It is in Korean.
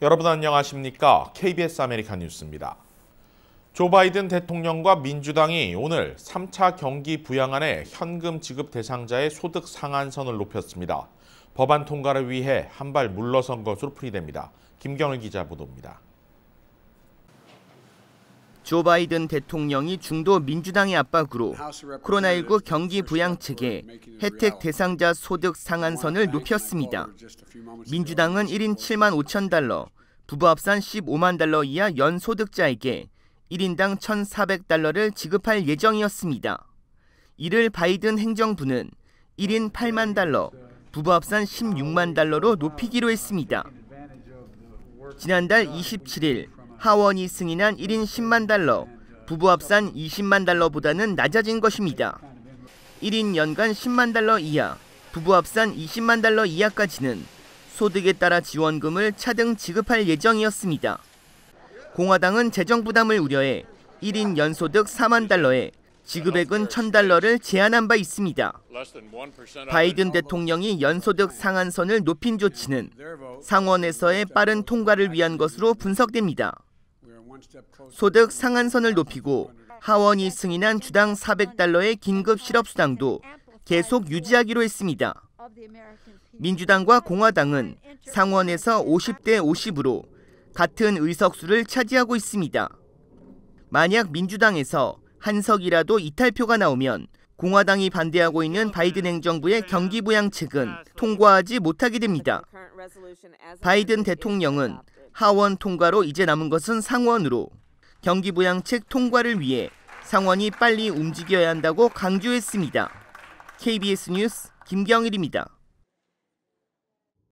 여러분 안녕하십니까? KBS 아메리카 뉴스입니다. 조 바이든 대통령과 민주당이 오늘 3차 경기 부양안에 현금 지급 대상자의 소득 상한선을 높였습니다. 법안 통과를 위해 한 발 물러선 것으로 풀이됩니다. 김경일 기자 보도입니다. 조 바이든 대통령이 중도 민주당의 압박으로 코로나19 경기 부양책에 혜택 대상자 소득 상한선을 높였습니다. 민주당은 1인 7만 5천 달러, 부부 합산 15만 달러 이하 연 소득자에게 1인당 1,400달러를 지급할 예정이었습니다. 이를 바이든 행정부는 1인 8만 달러, 부부 합산 16만 달러로 높이기로 했습니다. 지난달 27일 하원이 승인한 1인 10만 달러, 부부 합산 20만 달러보다는 낮아진 것입니다. 1인 연간 10만 달러 이하, 부부 합산 20만 달러 이하까지는 소득에 따라 지원금을 차등 지급할 예정이었습니다. 공화당은 재정 부담을 우려해 1인 연소득 4만 달러에 지급액은 1000달러를 제한한 바 있습니다. 바이든 대통령이 연소득 상한선을 높인 조치는 상원에서의 빠른 통과를 위한 것으로 분석됩니다. 소득 상한선을 높이고 하원이 승인한 주당 400달러의 긴급 실업수당도 계속 유지하기로 했습니다. 민주당과 공화당은 상원에서 50대 50으로 같은 의석수를 차지하고 있습니다. 만약 민주당에서 한 석이라도 이탈표가 나오면 공화당이 반대하고 있는 바이든 행정부의 경기 부양 측은 통과하지 못하게 됩니다. 바이든 대통령은 하원 통과로 이제 남은 것은 상원으로 경기 부양책 통과를 위해 상원이 빨리 움직여야 한다고 강조했습니다. KBS 뉴스 김경일입니다.